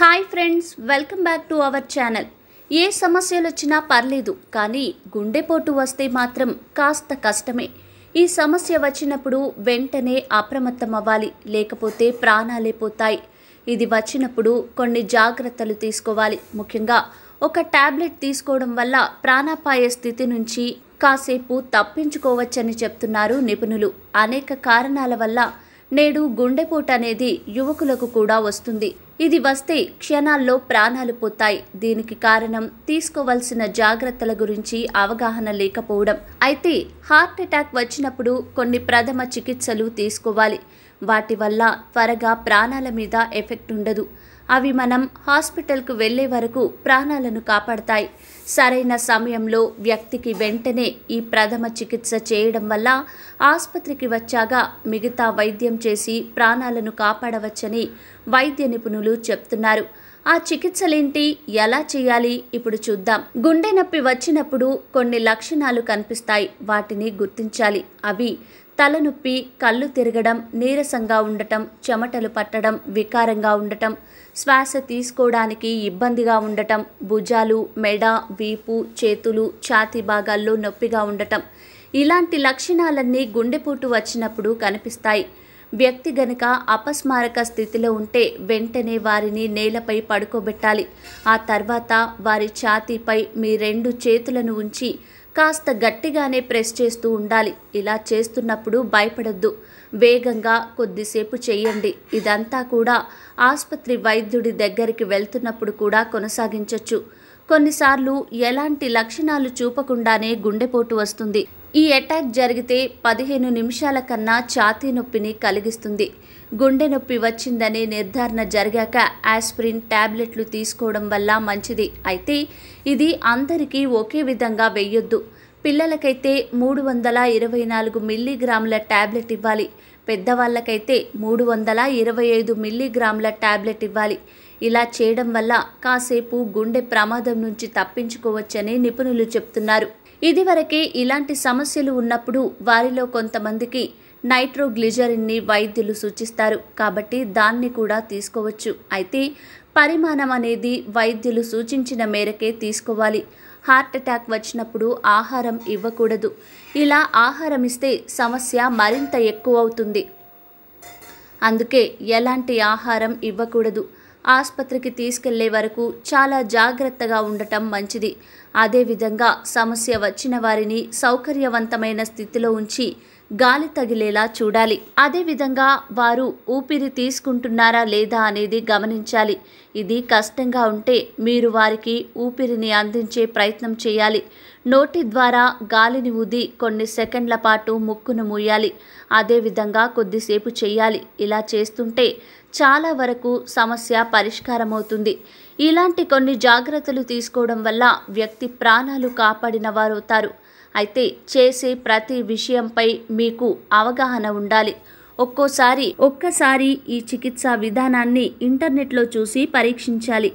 hi friends welcome back to our channel ఏ సమస్యలు వచ్చినా పర్లేదు కానీ గుండెపోటు వస్తే మాత్రం కాస్త కష్టమే ఈ సమస్య వచ్చినప్పుడు వెంటనే అప్రమత్తం అవ్వాలి లేకపోతే ప్రాణాలే పోతాయి ఇది వచ్చినప్పుడు కొన్ని జాగ్రత్తలు తీసుకోవాలి ముఖ్యంగా ఒక ట్యాబ్లెట్ తీసుకోవడం వల్ల ప్రాణాపాయ స్థితి నుంచి కాసేపు తప్పించుకోవచ్చని చెప్తున్నారు నిపుణులు అనేక కారణాల వల్ల నేడు గుండెపోటు అనేది యువకులకు కూడా వస్తుంది ఇది వస్తే క్షణాల్లో ప్రాణాలు పోతాయి దీనికి కారణం తీసుకోవాల్సిన జాగ్రత్తల గురించి అవగాహన లేకపోవడం అయితే హార్ట్ అటాక్ వచ్చినప్పుడు కొన్ని ప్రథమ చికిత్సలు తీసుకోవాలి వాటి వల్ల త్వరగా ప్రాణాల మీద ఎఫెక్ట్ ఉండదు అవి మనం హాస్పిటల్కు వెళ్లే వరకు ప్రాణాలను కాపాడతాయి సరైన సమయంలో వ్యక్తికి వెంటనే ఈ ప్రథమ చికిత్స చేయడం వల్ల ఆసుపత్రికి వచ్చాక మిగతా వైద్యం చేసి ప్రాణాలను కాపాడవచ్చని వైద్య నిపుణులు చెప్తున్నారు ఆ చికిత్సలేంటి ఎలా చేయాలి ఇప్పుడు చూద్దాం గుండె నొప్పి వచ్చినప్పుడు కొన్ని లక్షణాలు కనిపిస్తాయి వాటిని గుర్తించాలి అవి తలనొప్పి కళ్ళు తిరగడం నీరసంగా ఉండటం చెమటలు పట్టడం వికారంగా ఉండటం శ్వాస తీసుకోవడానికి ఇబ్బందిగా ఉండటం భుజాలు మెడ వీపు చేతులు ఛాతీ భాగాల్లో నొప్పిగా ఉండటం ఇలాంటి లక్షణాలన్నీ గుండెపోటు వచ్చినప్పుడు కనిపిస్తాయి వ్యక్తి గనుక అపస్మారక స్థితిలో ఉంటే వెంటనే వారిని నేలపై పడుకోబెట్టాలి ఆ తర్వాత వారి ఛాతీపై మీ రెండు చేతులను ఉంచి కాస్త గట్టిగానే ప్రెస్ చేస్తూ ఉండాలి ఇలా చేస్తున్నప్పుడు భయపడద్దు వేగంగా కొద్దిసేపు చేయండి ఇదంతా కూడా ఆసుపత్రి వైద్యుడి దగ్గరికి వెళ్తున్నప్పుడు కూడా కొనసాగించవచ్చు కొన్నిసార్లు ఎలాంటి లక్షణాలు చూపకుండానే గుండెపోటు వస్తుంది ఈ అటాక్ జరిగితే పదిహేను నిమిషాల కన్నా ఛాతీ నొప్పిని కలిగిస్తుంది గుండె నొప్పి వచ్చిందనే నిర్ధారణ జరిగాక ఆస్పిరిన్ ట్యాబ్లెట్లు తీసుకోవడం వల్ల మంచిది అయితే ఇది అందరికీ ఒకే విధంగా వేయొద్దు పిల్లలకైతే మూడు వందల ఇరవై నాలుగు మిల్లీగ్రాముల ట్యాబ్లెట్ ఇవ్వాలి పెద్దవాళ్ళకైతే మూడు వందల ఇరవై ఐదు మిల్లీగ్రాముల ట్యాబ్లెట్ ఇవ్వాలి ఇలా చేయడం వల్ల కాసేపు గుండె ప్రమాదం నుంచి తప్పించుకోవచ్చని నిపుణులు చెప్తున్నారు ఇదివరకే ఇలాంటి సమస్యలు ఉన్నప్పుడు వారిలో కొంతమందికి నైట్రోగ్లిజరిన్ని వైద్యులు సూచిస్తారు కాబట్టి దాన్ని కూడా తీసుకోవచ్చు అయితే పరిమాణం అనేది వైద్యులు సూచించిన మేరకే తీసుకోవాలి హార్ట్ అటాక్ వచ్చినప్పుడు ఆహారం ఇవ్వకూడదు ఇలా ఆహారం ఇస్తే సమస్య మరింత ఎక్కువవుతుంది అందుకే ఎలాంటి ఆహారం ఇవ్వకూడదు ఆసుపత్రికి తీసుకెళ్లే వరకు చాలా జాగ్రత్తగా ఉండటం మంచిది అదేవిధంగా సమస్య వచ్చిన వారిని సౌకర్యవంతమైన స్థితిలో ఉంచి గాలి తగిలేలా చూడాలి అదేవిధంగా వారు ఊపిరి తీసుకుంటున్నారా లేదా అనేది గమనించాలి ఇది కష్టంగా ఉంటే మీరు వారికి ఊపిరిని అందించే ప్రయత్నం చేయాలి నోటి ద్వారా గాలిని ఊది కొన్ని సెకండ్ల పాటు ముక్కును మూయాలి అదేవిధంగా కొద్దిసేపు చేయాలి ఇలా చేస్తుంటే చాలా వరకు సమస్య పరిష్కారమవుతుంది ఇలాంటి కొన్ని జాగ్రత్తలు తీసుకోవడం వల్ల వ్యక్తి ప్రాణాలు కాపాడిన వారవుతారు అయితే చేసే ప్రతి విషయంపై మీకు అవగాహన ఉండాలి ఒక్కోసారి ఒక్కసారి ఈ చికిత్సా విధానాన్ని ఇంటర్నెట్లో చూసి పరీక్షించాలి